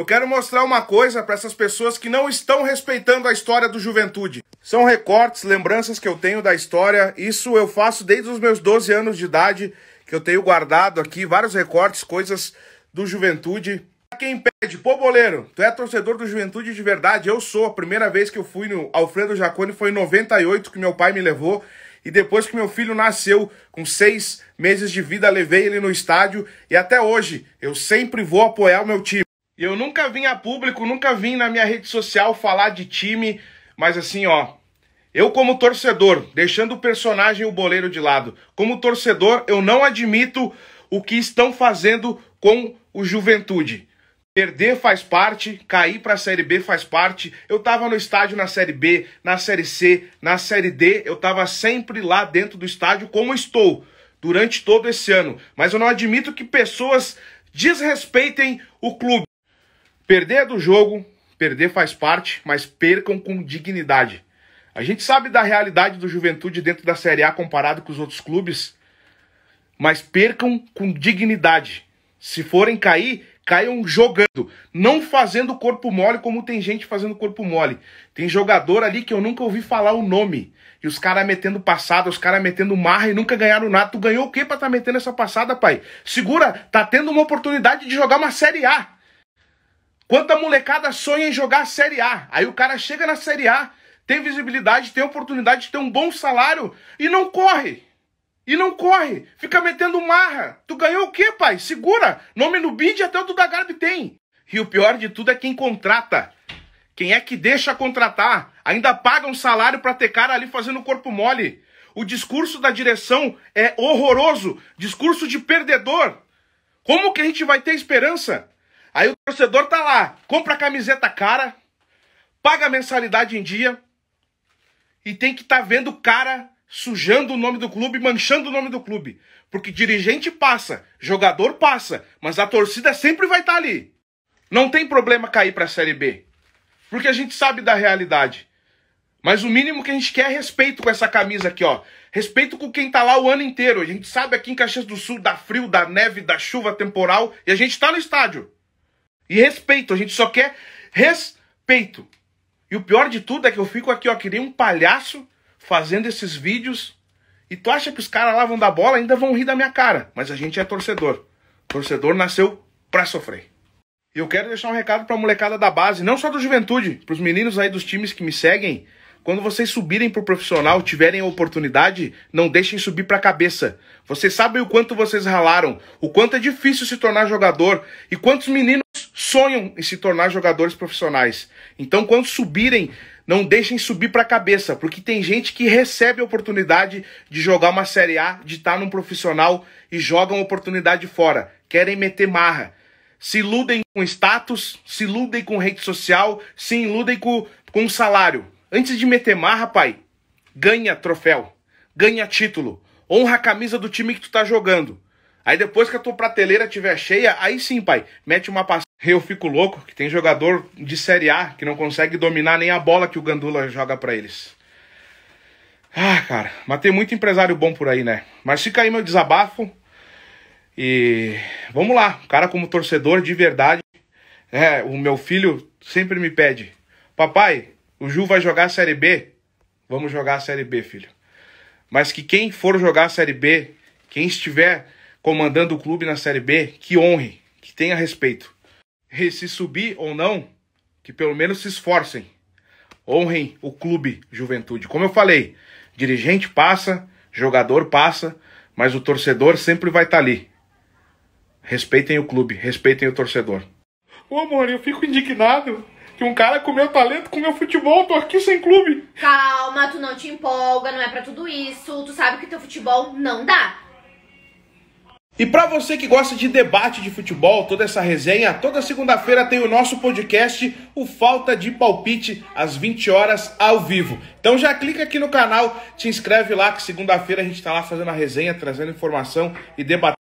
Eu quero mostrar uma coisa para essas pessoas que não estão respeitando a história do juventude. São recortes, lembranças que eu tenho da história. Isso eu faço desde os meus 12 anos de idade, que eu tenho guardado aqui vários recortes, coisas do juventude. Pra quem pede, pô, boleiro, tu é torcedor do juventude de verdade? Eu sou. A primeira vez que eu fui no Alfredo Jaconi foi em 98, que meu pai me levou. E depois que meu filho nasceu, com seis meses de vida, levei ele no estádio. E até hoje, eu sempre vou apoiar o meu time. Eu nunca vim a público, nunca vim na minha rede social falar de time, mas assim, ó, eu, como torcedor, deixando o personagem o boleiro de lado, como torcedor, eu não admito o que estão fazendo com o Juventude. Perder faz parte, cair para a Série B faz parte. Eu estava no estádio na Série B, na Série C, na Série D, eu estava sempre lá dentro do estádio, como estou durante todo esse ano. Mas eu não admito que pessoas desrespeitem o clube. Perder é do jogo, perder faz parte, mas percam com dignidade. A gente sabe da realidade do Juventude dentro da Série A comparado com os outros clubes, mas percam com dignidade. Se forem cair, caiam jogando, não fazendo corpo mole como tem gente fazendo corpo mole. Tem jogador ali que eu nunca ouvi falar o nome. E os caras metendo passada, os caras metendo marra e nunca ganharam nada. Tu ganhou o quê pra tá metendo essa passada, pai? Segura, tá tendo uma oportunidade de jogar uma Série A. Quanta molecada sonha em jogar a Série A. Aí o cara chega na Série A, tem visibilidade, tem oportunidade de ter um bom salário e não corre. E não corre. Fica metendo marra. Tu ganhou o quê, pai? Segura. Nome no bid até o do da Garbi tem. E o pior de tudo é quem contrata. Quem é que deixa contratar? Ainda paga um salário para ter cara ali fazendo corpo mole. O discurso da direção é horroroso. Discurso de perdedor. Como que a gente vai ter esperança? Aí o torcedor tá lá, compra a camiseta cara, paga a mensalidade em dia e tem que estar tá vendo o cara sujando o nome do clube, manchando o nome do clube. Porque dirigente passa, jogador passa, mas a torcida sempre vai estar tá ali. Não tem problema cair para a Série B. Porque a gente sabe da realidade. Mas o mínimo que a gente quer é respeito com essa camisa aqui, ó. Respeito com quem tá lá o ano inteiro. A gente sabe aqui em Caxias do Sul, da frio, da neve, da chuva temporal, e a gente tá no estádio. E respeito, a gente só quer respeito. E o pior de tudo é que eu fico aqui, ó, que nem um palhaço fazendo esses vídeos. E tu acha que os caras lá vão dar bola, ainda vão rir da minha cara. Mas a gente é torcedor. Torcedor nasceu pra sofrer. E eu quero deixar um recado pra molecada da base, não só do juventude, pros meninos aí dos times que me seguem. Quando vocês subirem pro profissional, tiverem a oportunidade, não deixem subir pra cabeça. Vocês sabem o quanto vocês ralaram, o quanto é difícil se tornar jogador e quantos meninos sonham em se tornar jogadores profissionais. Então, quando subirem, não deixem subir para a cabeça, porque tem gente que recebe a oportunidade de jogar uma Série A, de estar num profissional e jogam a oportunidade fora. Querem meter marra. Se iludem com status, se iludem com rede social, se iludem com, com salário. Antes de meter marra, pai, ganha troféu, ganha título, honra a camisa do time que tu tá jogando. Aí depois que a tua prateleira tiver cheia, aí sim, pai, mete uma passagem. Eu fico louco que tem jogador de Série A que não consegue dominar nem a bola que o Gandula joga para eles. Ah, cara, mas tem muito empresário bom por aí, né? Mas fica aí meu desabafo. E vamos lá, cara, como torcedor de verdade, é, o meu filho sempre me pede: Papai, o Ju vai jogar a Série B? Vamos jogar a Série B, filho. Mas que quem for jogar a Série B, quem estiver comandando o clube na Série B, que honre, que tenha respeito se subir ou não, que pelo menos se esforcem. Honrem o clube Juventude. Como eu falei, dirigente passa, jogador passa, mas o torcedor sempre vai estar tá ali. Respeitem o clube, respeitem o torcedor. Ô amor, eu fico indignado que um cara com meu talento, com meu futebol, tô aqui sem clube. Calma, tu não te empolga, não é para tudo isso. Tu sabe que teu futebol não dá. E para você que gosta de debate de futebol, toda essa resenha, toda segunda-feira tem o nosso podcast, o Falta de Palpite, às 20 horas ao vivo. Então já clica aqui no canal, te inscreve lá que segunda-feira a gente está lá fazendo a resenha, trazendo informação e debatendo.